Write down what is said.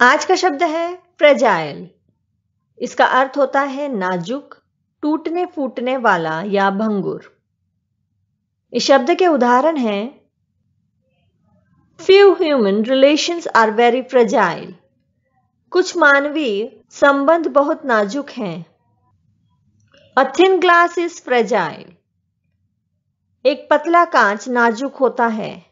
आज का शब्द है फ्रेजाइल इसका अर्थ होता है नाजुक टूटने फूटने वाला या भंगुर इस शब्द के उदाहरण हैं few human relations are very fragile कुछ मानवीय संबंध बहुत नाजुक हैं अथिन ग्लास इज फ्रेजाइल एक पतला कांच नाजुक होता है